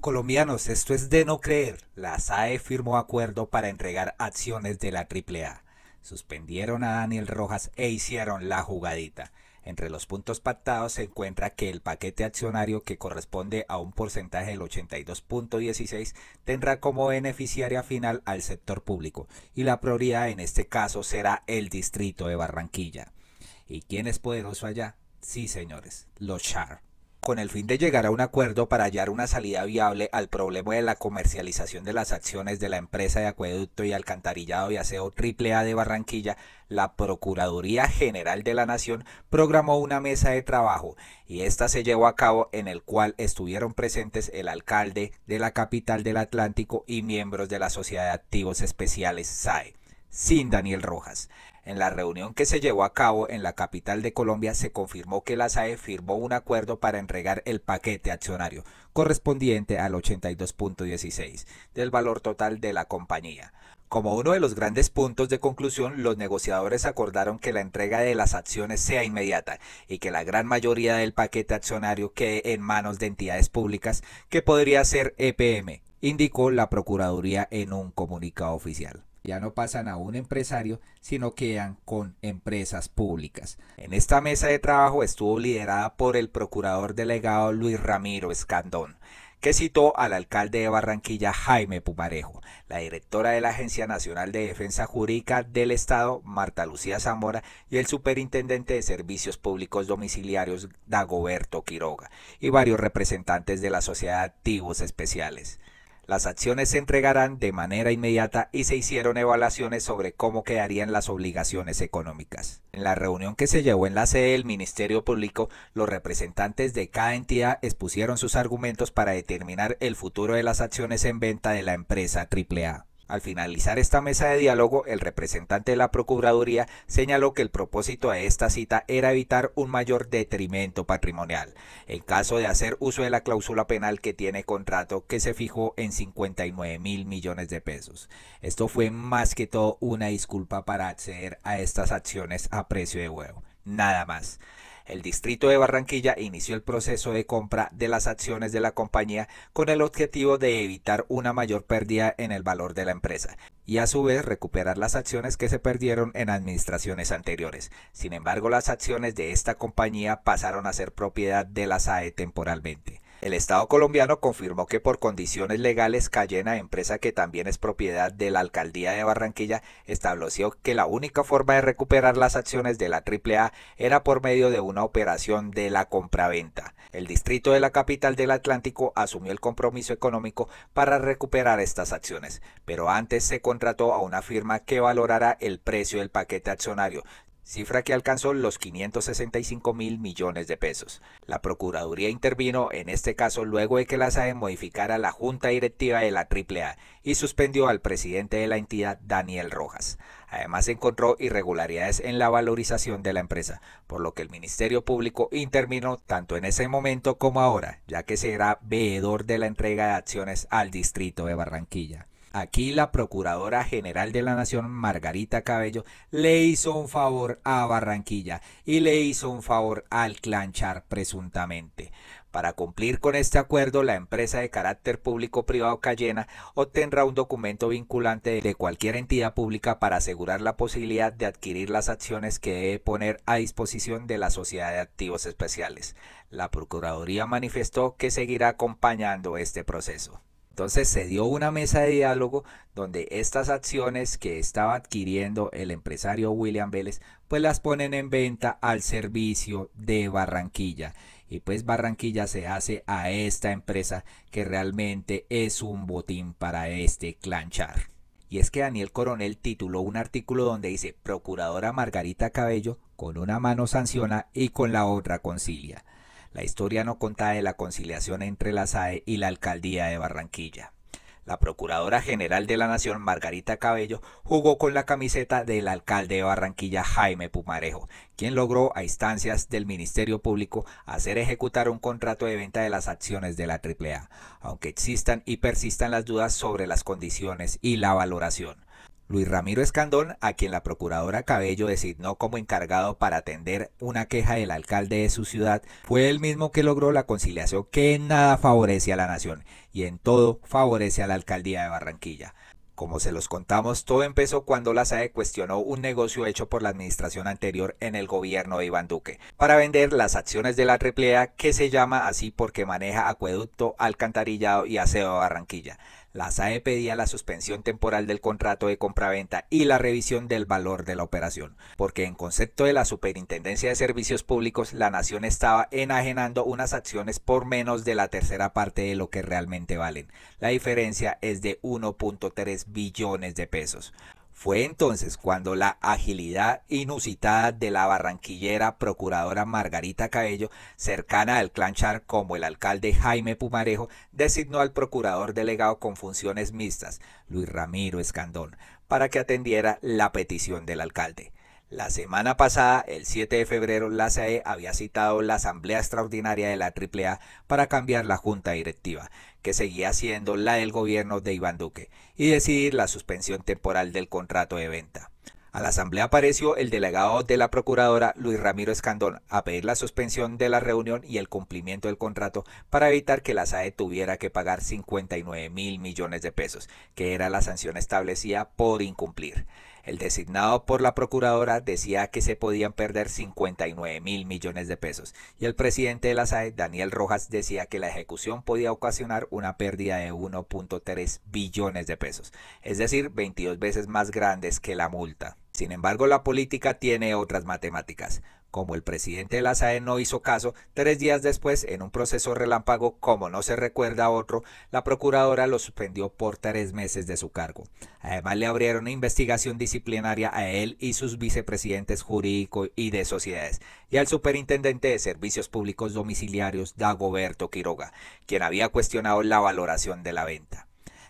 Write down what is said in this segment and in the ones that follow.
Colombianos, esto es de no creer. La SAE firmó acuerdo para entregar acciones de la AAA. Suspendieron a Daniel Rojas e hicieron la jugadita. Entre los puntos pactados se encuentra que el paquete accionario que corresponde a un porcentaje del 82.16 tendrá como beneficiaria final al sector público y la prioridad en este caso será el distrito de Barranquilla. ¿Y quién es poderoso allá? Sí, señores, los Char con el fin de llegar a un acuerdo para hallar una salida viable al problema de la comercialización de las acciones de la empresa de acueducto y alcantarillado y aseo AAA de Barranquilla, la Procuraduría General de la Nación programó una mesa de trabajo y esta se llevó a cabo en el cual estuvieron presentes el alcalde de la capital del Atlántico y miembros de la Sociedad de Activos Especiales SAE, sin Daniel Rojas. En la reunión que se llevó a cabo en la capital de Colombia se confirmó que la SAE firmó un acuerdo para entregar el paquete accionario correspondiente al 82.16 del valor total de la compañía. Como uno de los grandes puntos de conclusión, los negociadores acordaron que la entrega de las acciones sea inmediata y que la gran mayoría del paquete accionario quede en manos de entidades públicas que podría ser EPM, indicó la Procuraduría en un comunicado oficial ya no pasan a un empresario, sino quedan con empresas públicas. En esta mesa de trabajo estuvo liderada por el procurador delegado Luis Ramiro Escandón que citó al alcalde de Barranquilla Jaime Pumarejo, la directora de la Agencia Nacional de Defensa Jurídica del Estado Marta Lucía Zamora y el superintendente de Servicios Públicos Domiciliarios Dagoberto Quiroga y varios representantes de la Sociedad de Activos Especiales. Las acciones se entregarán de manera inmediata y se hicieron evaluaciones sobre cómo quedarían las obligaciones económicas. En la reunión que se llevó en la sede del Ministerio Público, los representantes de cada entidad expusieron sus argumentos para determinar el futuro de las acciones en venta de la empresa AAA. Al finalizar esta mesa de diálogo, el representante de la Procuraduría señaló que el propósito de esta cita era evitar un mayor detrimento patrimonial, en caso de hacer uso de la cláusula penal que tiene contrato que se fijó en 59 mil millones de pesos. Esto fue más que todo una disculpa para acceder a estas acciones a precio de huevo. Nada más el Distrito de Barranquilla inició el proceso de compra de las acciones de la compañía con el objetivo de evitar una mayor pérdida en el valor de la empresa y a su vez recuperar las acciones que se perdieron en administraciones anteriores. Sin embargo, las acciones de esta compañía pasaron a ser propiedad de la SAE temporalmente. El Estado colombiano confirmó que por condiciones legales Cayena, empresa que también es propiedad de la Alcaldía de Barranquilla, estableció que la única forma de recuperar las acciones de la AAA era por medio de una operación de la compraventa. El distrito de la capital del Atlántico asumió el compromiso económico para recuperar estas acciones, pero antes se contrató a una firma que valorara el precio del paquete accionario, cifra que alcanzó los 565 mil millones de pesos. La Procuraduría intervino en este caso luego de que la SAE modificara la junta directiva de la AAA y suspendió al presidente de la entidad, Daniel Rojas. Además encontró irregularidades en la valorización de la empresa, por lo que el Ministerio Público intervino tanto en ese momento como ahora, ya que será veedor de la entrega de acciones al distrito de Barranquilla. Aquí la Procuradora General de la Nación, Margarita Cabello, le hizo un favor a Barranquilla y le hizo un favor al clanchar presuntamente. Para cumplir con este acuerdo, la empresa de carácter público-privado Cayena obtendrá un documento vinculante de cualquier entidad pública para asegurar la posibilidad de adquirir las acciones que debe poner a disposición de la Sociedad de Activos Especiales. La Procuraduría manifestó que seguirá acompañando este proceso. Entonces se dio una mesa de diálogo donde estas acciones que estaba adquiriendo el empresario William Vélez, pues las ponen en venta al servicio de Barranquilla. Y pues Barranquilla se hace a esta empresa que realmente es un botín para este clanchar. Y es que Daniel Coronel tituló un artículo donde dice, Procuradora Margarita Cabello con una mano sanciona y con la otra concilia la historia no contada de la conciliación entre la SAE y la alcaldía de Barranquilla. La Procuradora General de la Nación, Margarita Cabello, jugó con la camiseta del alcalde de Barranquilla, Jaime Pumarejo, quien logró, a instancias del Ministerio Público, hacer ejecutar un contrato de venta de las acciones de la AAA, aunque existan y persistan las dudas sobre las condiciones y la valoración. Luis Ramiro Escandón, a quien la procuradora Cabello designó como encargado para atender una queja del alcalde de su ciudad, fue el mismo que logró la conciliación que en nada favorece a la nación y en todo favorece a la alcaldía de Barranquilla. Como se los contamos, todo empezó cuando la SAE cuestionó un negocio hecho por la administración anterior en el gobierno de Iván Duque para vender las acciones de la triplea que se llama así porque maneja acueducto, alcantarillado y aseo de Barranquilla la SAE pedía la suspensión temporal del contrato de compraventa y la revisión del valor de la operación, porque en concepto de la Superintendencia de Servicios Públicos, la nación estaba enajenando unas acciones por menos de la tercera parte de lo que realmente valen. La diferencia es de 1.3 billones de pesos. Fue entonces cuando la agilidad inusitada de la barranquillera procuradora Margarita Cabello, cercana al clan Char como el alcalde Jaime Pumarejo, designó al procurador delegado con funciones mixtas, Luis Ramiro Escandón, para que atendiera la petición del alcalde. La semana pasada, el 7 de febrero, la SAE había citado la Asamblea Extraordinaria de la AAA para cambiar la Junta Directiva, que seguía siendo la del gobierno de Iván Duque, y decidir la suspensión temporal del contrato de venta. A la asamblea apareció el delegado de la procuradora Luis Ramiro Escandón a pedir la suspensión de la reunión y el cumplimiento del contrato para evitar que la SAE tuviera que pagar 59 mil millones de pesos, que era la sanción establecida por incumplir. El designado por la procuradora decía que se podían perder 59 mil millones de pesos y el presidente de la SAE, Daniel Rojas, decía que la ejecución podía ocasionar una pérdida de 1.3 billones de pesos, es decir, 22 veces más grandes que la multa. Sin embargo, la política tiene otras matemáticas. Como el presidente de la SAE no hizo caso, tres días después, en un proceso relámpago, como no se recuerda otro, la procuradora lo suspendió por tres meses de su cargo. Además, le abrieron investigación disciplinaria a él y sus vicepresidentes jurídicos y de sociedades, y al superintendente de servicios públicos domiciliarios, Dagoberto Quiroga, quien había cuestionado la valoración de la venta.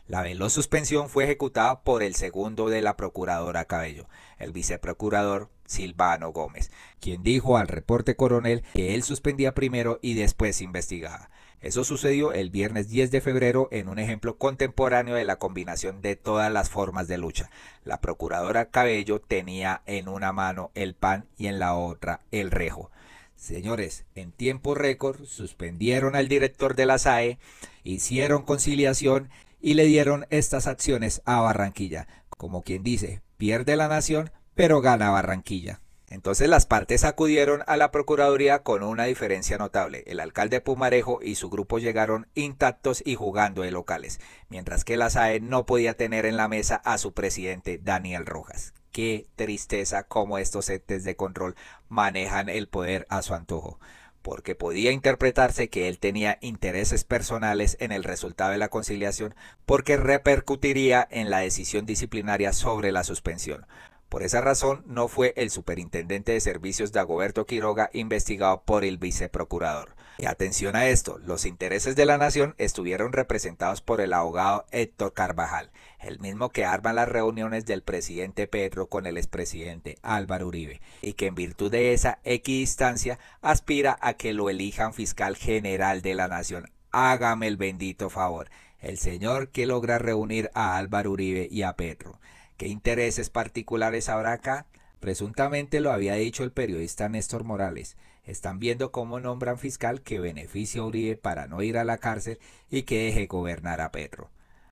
La veloz suspensión fue ejecutada por el segundo de la procuradora Cabello. El viceprocurador Silvano Gómez, quien dijo al reporte coronel que él suspendía primero y después investigaba. Eso sucedió el viernes 10 de febrero en un ejemplo contemporáneo de la combinación de todas las formas de lucha. La procuradora Cabello tenía en una mano el pan y en la otra el rejo. Señores, en tiempo récord suspendieron al director de la SAE, hicieron conciliación y le dieron estas acciones a Barranquilla. Como quien dice, pierde la nación, pero gana Barranquilla. Entonces las partes acudieron a la Procuraduría con una diferencia notable. El alcalde Pumarejo y su grupo llegaron intactos y jugando de locales, mientras que la SAE no podía tener en la mesa a su presidente Daniel Rojas. Qué tristeza cómo estos entes de control manejan el poder a su antojo, porque podía interpretarse que él tenía intereses personales en el resultado de la conciliación, porque repercutiría en la decisión disciplinaria sobre la suspensión por esa razón, no fue el superintendente de servicios Dagoberto Quiroga investigado por el viceprocurador. Y atención a esto, los intereses de la nación estuvieron representados por el abogado Héctor Carvajal, el mismo que arma las reuniones del presidente Pedro con el expresidente Álvaro Uribe, y que en virtud de esa equidistancia aspira a que lo elijan fiscal general de la nación. Hágame el bendito favor, el señor que logra reunir a Álvaro Uribe y a Pedro. ¿Qué intereses particulares habrá acá? Presuntamente lo había dicho el periodista Néstor Morales. Están viendo cómo nombran fiscal que beneficia a Uribe para no ir a la cárcel y que deje gobernar a Petro.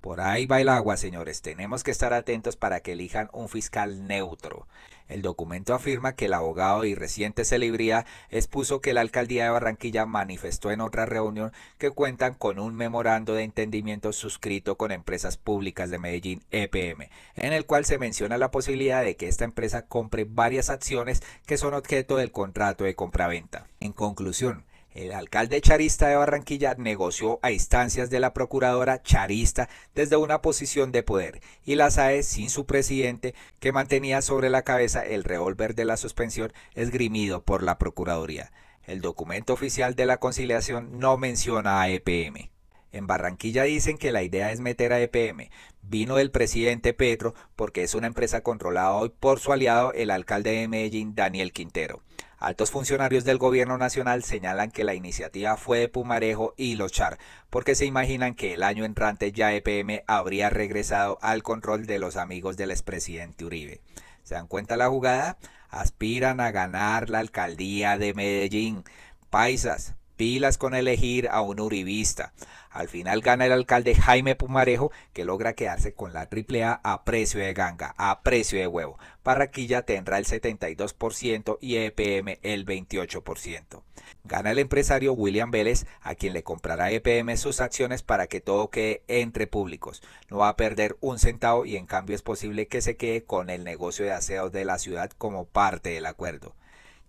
Por ahí va el agua, señores. Tenemos que estar atentos para que elijan un fiscal neutro. El documento afirma que el abogado y reciente celebría expuso que la alcaldía de Barranquilla manifestó en otra reunión que cuentan con un memorando de entendimiento suscrito con empresas públicas de Medellín EPM, en el cual se menciona la posibilidad de que esta empresa compre varias acciones que son objeto del contrato de compraventa. En conclusión, el alcalde charista de Barranquilla negoció a instancias de la procuradora charista desde una posición de poder y la SAE sin su presidente que mantenía sobre la cabeza el revólver de la suspensión esgrimido por la Procuraduría. El documento oficial de la conciliación no menciona a EPM. En Barranquilla dicen que la idea es meter a EPM. Vino del presidente Petro porque es una empresa controlada hoy por su aliado, el alcalde de Medellín, Daniel Quintero. Altos funcionarios del gobierno nacional señalan que la iniciativa fue de Pumarejo y Lochar, porque se imaginan que el año entrante ya EPM habría regresado al control de los amigos del expresidente Uribe. ¿Se dan cuenta la jugada? Aspiran a ganar la alcaldía de Medellín. Paisas, pilas con elegir a un uribista. Al final gana el alcalde Jaime Pumarejo, que logra quedarse con la AAA a precio de ganga, a precio de huevo. Barraquilla tendrá el 72% y EPM e el 28%. Gana el empresario William Vélez, a quien le comprará EPM sus acciones para que todo quede entre públicos. No va a perder un centavo y en cambio es posible que se quede con el negocio de aseos de la ciudad como parte del acuerdo.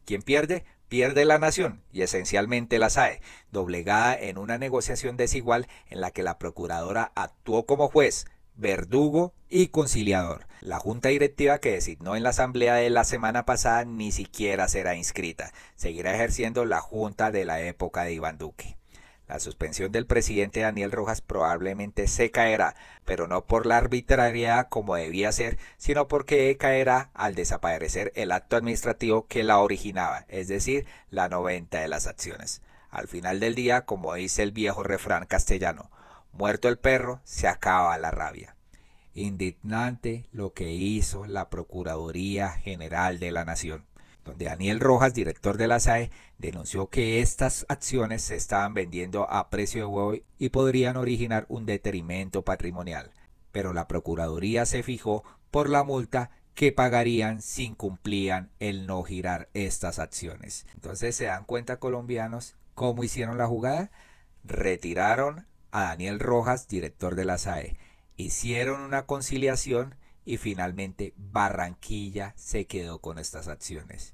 ¿Quién pierde? pierde la nación y esencialmente la SAE, doblegada en una negociación desigual en la que la procuradora actuó como juez, verdugo y conciliador. La junta directiva que designó en la asamblea de la semana pasada ni siquiera será inscrita. Seguirá ejerciendo la junta de la época de Iván Duque. La suspensión del presidente Daniel Rojas probablemente se caerá, pero no por la arbitrariedad como debía ser, sino porque caerá al desaparecer el acto administrativo que la originaba, es decir, la noventa de las acciones. Al final del día, como dice el viejo refrán castellano, muerto el perro, se acaba la rabia. Indignante lo que hizo la Procuraduría General de la Nación donde Daniel Rojas, director de la SAE, denunció que estas acciones se estaban vendiendo a precio de huevo y podrían originar un detrimento patrimonial. Pero la Procuraduría se fijó por la multa que pagarían si incumplían el no girar estas acciones. Entonces se dan cuenta colombianos cómo hicieron la jugada. Retiraron a Daniel Rojas, director de la SAE. Hicieron una conciliación y finalmente Barranquilla se quedó con estas acciones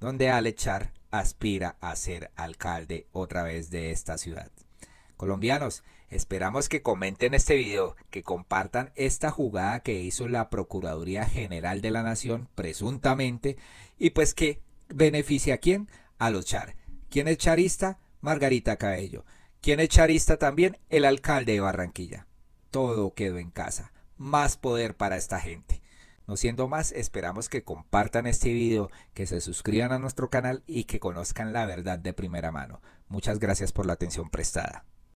donde Alechar aspira a ser alcalde otra vez de esta ciudad. Colombianos, esperamos que comenten este video, que compartan esta jugada que hizo la Procuraduría General de la Nación, presuntamente, y pues que beneficia a quién? A los char. ¿Quién es charista? Margarita Cabello. ¿Quién es charista también? El alcalde de Barranquilla. Todo quedó en casa. Más poder para esta gente. No siendo más, esperamos que compartan este video, que se suscriban a nuestro canal y que conozcan la verdad de primera mano. Muchas gracias por la atención prestada.